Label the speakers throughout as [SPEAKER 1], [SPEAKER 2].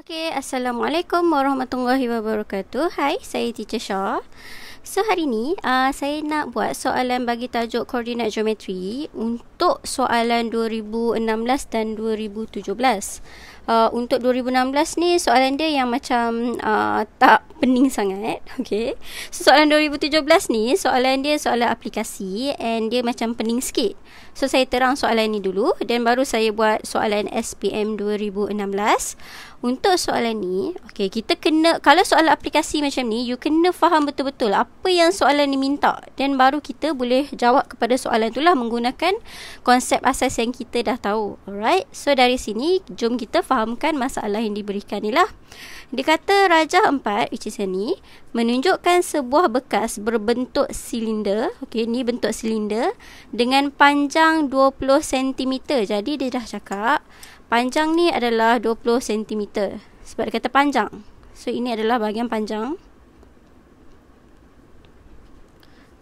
[SPEAKER 1] Okay, Assalamualaikum warahmatullahi wabarakatuh. Hai, saya Teacher Shaw. So, hari ni uh, saya nak buat soalan bagi tajuk koordinat geometri untuk soalan 2016 dan 2017. Uh, untuk 2016 ni soalan dia yang macam uh, tak pening sangat okey so, soalan 2017 ni soalan dia soalan aplikasi and dia macam pening sikit so saya terang soalan ni dulu dan baru saya buat soalan SPM 2016 untuk soalan ni okey kita kena kalau soalan aplikasi macam ni you kena faham betul-betul apa yang soalan ni minta dan baru kita boleh jawab kepada soalan itulah menggunakan konsep asas yang kita dah tahu alright so dari sini jom kita faham fahamkan masalah yang diberikan ni lah. Dia kata Raja empat which is ni, menunjukkan sebuah bekas berbentuk silinder. Okay, ni bentuk silinder dengan panjang 20 cm. Jadi, dia dah cakap panjang ni adalah 20 cm. Sebab dia kata panjang. So, ini adalah bahagian panjang.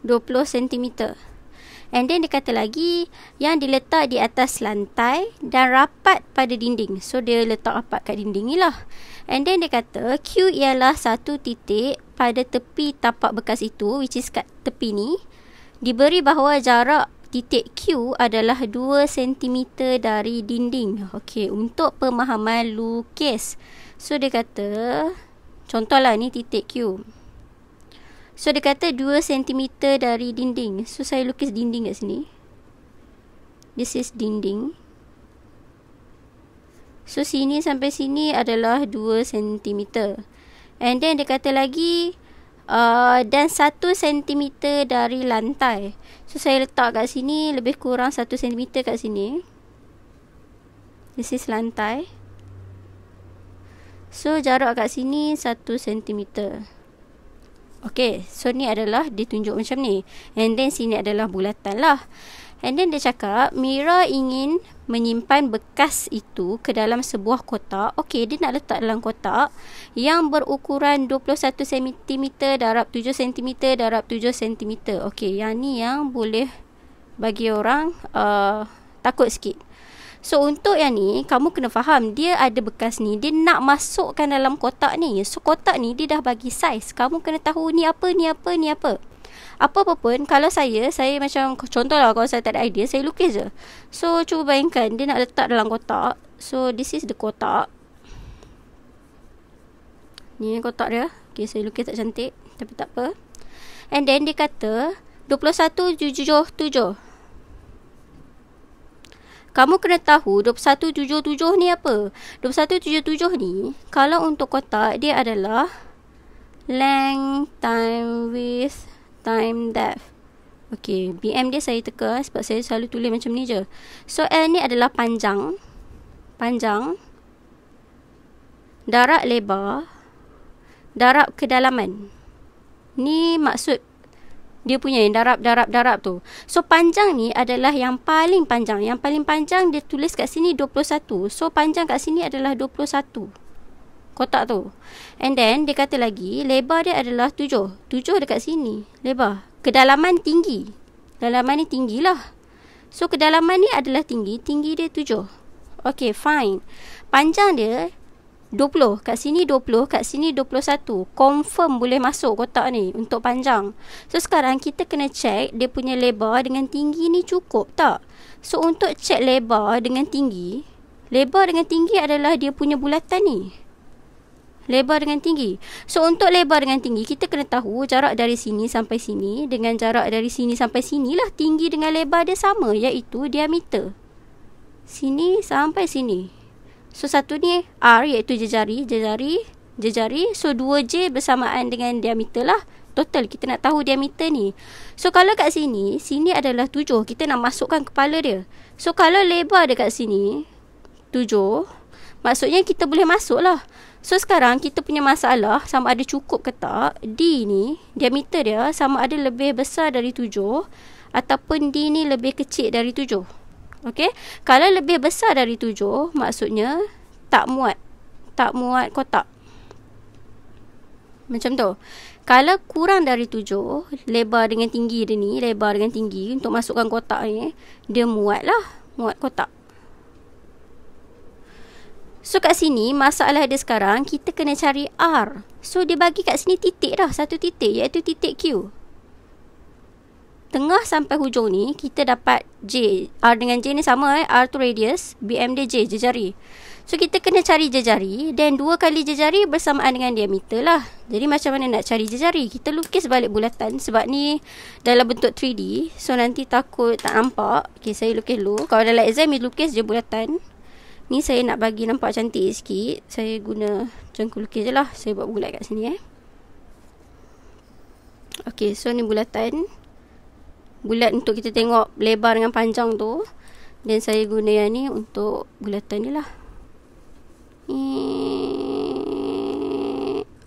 [SPEAKER 1] 20 sentimeter. And then dia kata lagi yang diletak di atas lantai dan rapat pada dinding. So dia letak rapat kat dinding ni lah. And then dia kata Q ialah satu titik pada tepi tapak bekas itu which is kat tepi ni. Diberi bahawa jarak titik Q adalah 2 cm dari dinding. Okay, untuk pemahaman lukis. So dia kata contohlah ni titik Q. So dia kata 2 cm dari dinding. So saya lukis dinding kat sini. This is dinding. So sini sampai sini adalah 2 cm. And then dia kata lagi uh, dan 1 cm dari lantai. So saya letak kat sini lebih kurang 1 cm kat sini. This is lantai. So jarak kat sini 1 centimeter. Okay, so ni adalah dia tunjuk macam ni. And then sini adalah bulatan lah. And then dia cakap, Mira ingin menyimpan bekas itu ke dalam sebuah kotak. Okay, dia nak letak dalam kotak yang berukuran 21 cm darab 7 cm darab 7 cm. Okay, yang ni yang boleh bagi orang uh, takut sikit. So untuk yang ni kamu kena faham dia ada bekas ni dia nak masukkan dalam kotak ni. So kotak ni dia dah bagi saiz. Kamu kena tahu ni apa ni apa ni apa. Apa apa pun kalau saya saya macam contohlah kalau saya tak ada idea saya lukis je. So cuba bayangkan dia nak letak dalam kotak. So this is the kotak. Ni kotak dia. Okay saya lukis tak cantik tapi tak apa. And then dia kata 21 7 kamu kena tahu 2177 ni apa. 2177 ni, kalau untuk kotak, dia adalah length time width time depth. Okey, BM dia saya teka sebab saya selalu tulis macam ni je. So, L ni adalah panjang. Panjang. Darab lebar. Darab kedalaman. Ni maksud dia punya yang darab-darab-darab tu. So panjang ni adalah yang paling panjang. Yang paling panjang dia tulis kat sini 21. So panjang kat sini adalah 21. Kotak tu. And then dia kata lagi lebar dia adalah 7. 7 dekat sini. Lebar. Kedalaman tinggi. Kedalaman ni tinggilah. So kedalaman ni adalah tinggi. Tinggi dia 7. Okay fine. Panjang dia 20 kat sini 20 kat sini 21 confirm boleh masuk kotak ni untuk panjang so sekarang kita kena check dia punya lebar dengan tinggi ni cukup tak so untuk check lebar dengan tinggi lebar dengan tinggi adalah dia punya bulatan ni lebar dengan tinggi so untuk lebar dengan tinggi kita kena tahu jarak dari sini sampai sini dengan jarak dari sini sampai sini lah tinggi dengan lebar dia sama iaitu diameter sini sampai sini So satu ni R iaitu jejari, jejari, jejari. So 2J bersamaan dengan diameter lah. Total kita nak tahu diameter ni. So kalau kat sini, sini adalah 7. Kita nak masukkan kepala dia. So kalau lebar kat sini 7, maksudnya kita boleh masuk lah. So sekarang kita punya masalah sama ada cukup ke tak. D ni, diameter dia sama ada lebih besar dari 7 ataupun D ni lebih kecil dari 7. Okey. Kalau lebih besar dari 7, maksudnya tak muat. Tak muat kotak. Macam tu. Kalau kurang dari 7, lebar dengan tinggi dia ni, lebar dengan tinggi untuk masukkan kotak ni, dia muat lah. Muat kotak. So kat sini masalah dia sekarang kita kena cari R. So dia bagi kat sini titik dah, satu titik iaitu titik Q tengah sampai hujung ni kita dapat J. R dengan J ni sama eh. R tu radius, BM dia J, jejari. So kita kena cari jejari dan dua kali jejari bersamaan dengan diameter lah. Jadi macam mana nak cari jejari? Kita lukis balik bulatan sebab ni dalam bentuk 3D. So nanti takut tak nampak. Okay saya lukis dulu. Kalau dalam exam you lukis je bulatan. Ni saya nak bagi nampak cantik sikit. Saya guna cengkul lukis je lah. Saya buat bulat kat sini eh. Okay so ni Bulatan bulat untuk kita tengok lebar dengan panjang tu dan saya guna yang ni untuk bulatan ni lah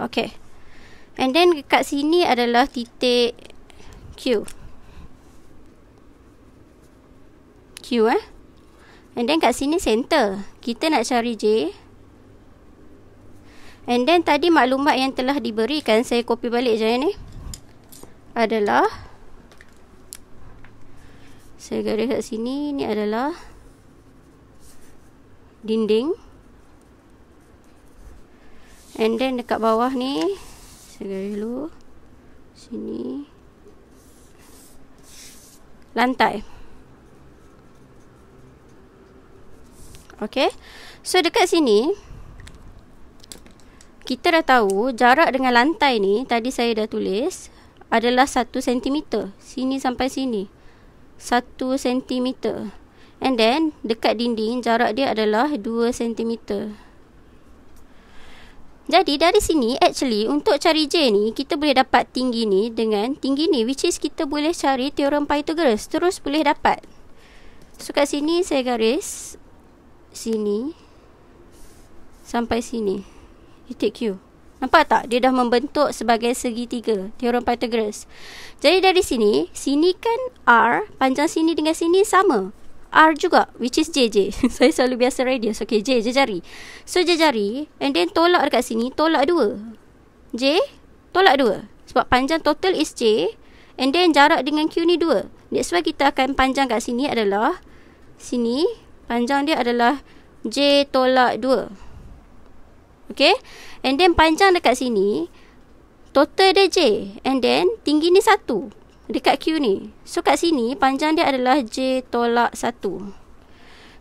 [SPEAKER 1] ok and then kat sini adalah titik Q Q eh and then kat sini center kita nak cari J and then tadi maklumat yang telah diberikan saya copy balik je ni adalah saya garis kat sini ni adalah dinding and then dekat bawah ni saya garis dulu sini lantai ok so dekat sini kita dah tahu jarak dengan lantai ni tadi saya dah tulis adalah 1 cm sini sampai sini 1 cm. And then dekat dinding jarak dia adalah 2 cm. Jadi dari sini actually untuk cari J ni kita boleh dapat tinggi ni dengan tinggi ni which is kita boleh cari teorem Pythagoras terus boleh dapat. So kat sini saya garis sini sampai sini. Titik Q. Nampak tak? Dia dah membentuk sebagai segitiga. Teorem Pythagoras. Jadi dari sini, sini kan R, panjang sini dengan sini sama. R juga, which is JJ. Saya selalu biasa radius. Okay, J, jari. So, jari, and then tolak dekat sini, tolak dua. J, tolak dua. Sebab panjang total is J, and then jarak dengan Q ni dua. That's why kita akan panjang kat sini adalah, sini, panjang dia adalah J tolak dua. Okay? And then panjang dekat sini Total dia J And then tinggi ni satu Dekat Q ni So kat sini panjang dia adalah J tolak satu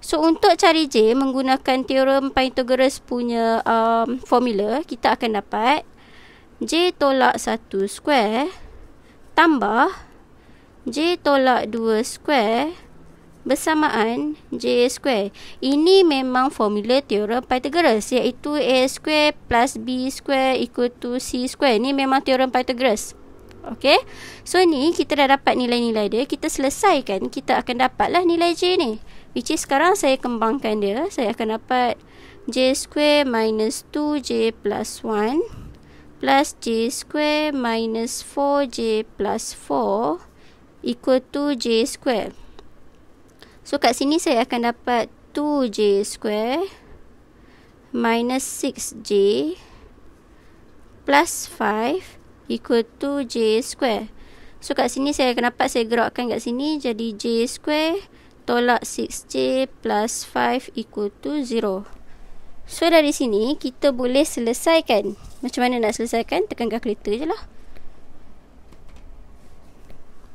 [SPEAKER 1] So untuk cari J menggunakan teorem Pythagoras punya um, formula Kita akan dapat J tolak satu square Tambah J tolak dua square bersamaan J square. Ini memang formula teorem Pythagoras iaitu A square plus B square equal to C square. Ini memang teorem Pythagoras. Okay. So ni kita dah dapat nilai-nilai dia. Kita selesaikan kita akan dapatlah nilai J ni. Which is sekarang saya kembangkan dia. Saya akan dapat J square minus 2J plus 1 plus j square minus 4j plus 4 equal to j square. So kat sini saya akan dapat 2J square minus 6J plus 5 equal 2J square. So kat sini saya akan dapat saya gerakkan kat sini jadi J square tolak 6J plus 5 equal to 0. So dari sini kita boleh selesaikan. Macam mana nak selesaikan? Tekan calculator je lah.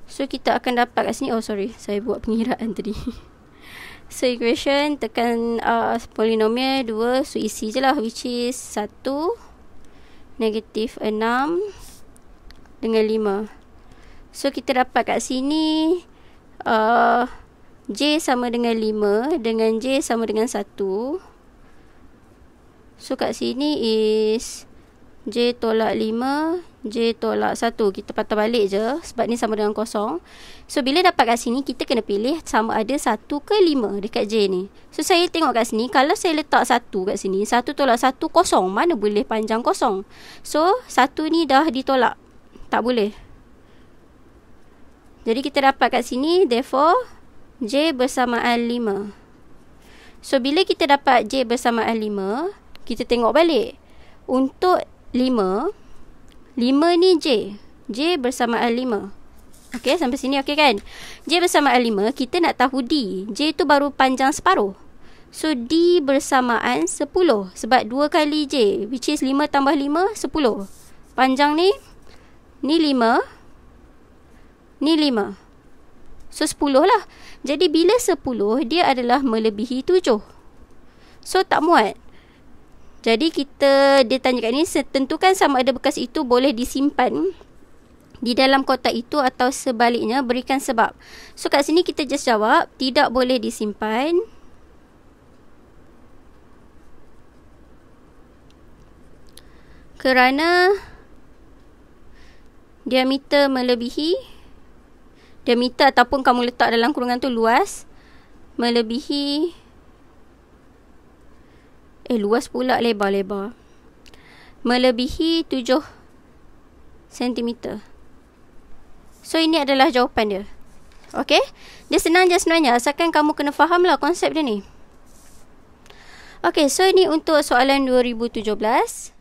[SPEAKER 1] So kita akan dapat kat sini Oh sorry Saya buat pengiraan tadi So equation Tekan uh, polinomial 2 So isi je lah Which is 1 Negatif 6 Dengan 5 So kita dapat kat sini uh, J sama dengan 5 Dengan J sama dengan 1 So kat sini is J tolak 5, J tolak 1. Kita patah balik je sebab ni sama dengan kosong. So, bila dapat kat sini, kita kena pilih sama ada 1 ke 5 dekat J ni. So, saya tengok kat sini, kalau saya letak 1 kat sini, 1 tolak 1 kosong. Mana boleh panjang kosong? So, 1 ni dah ditolak. Tak boleh. Jadi, kita dapat kat sini, therefore, J bersamaan 5. So, bila kita dapat J bersamaan 5, kita tengok balik. Untuk 5 5 ni J J bersama bersamaan 5 Okay sampai sini okay kan J bersama bersamaan 5 Kita nak tahu D J tu baru panjang separuh So D bersamaan 10 Sebab 2 kali J Which is 5 tambah 5 10 Panjang ni Ni 5 Ni 5 So 10 lah Jadi bila 10 Dia adalah melebihi 7 So tak muat jadi kita dia tanya kat ni tentukan sama ada bekas itu boleh disimpan di dalam kotak itu atau sebaliknya berikan sebab. So kat sini kita just jawab tidak boleh disimpan. Kerana diameter melebihi diameter ataupun kamu letak dalam kurungan tu luas melebihi Eh luas pula lebar-lebar. Melebihi 7 cm. So ini adalah jawapan dia. Okay. Dia senang je sebenarnya. Asalkan kamu kena faham lah konsep dia ni. Okay. So ini untuk soalan 2017. 2017.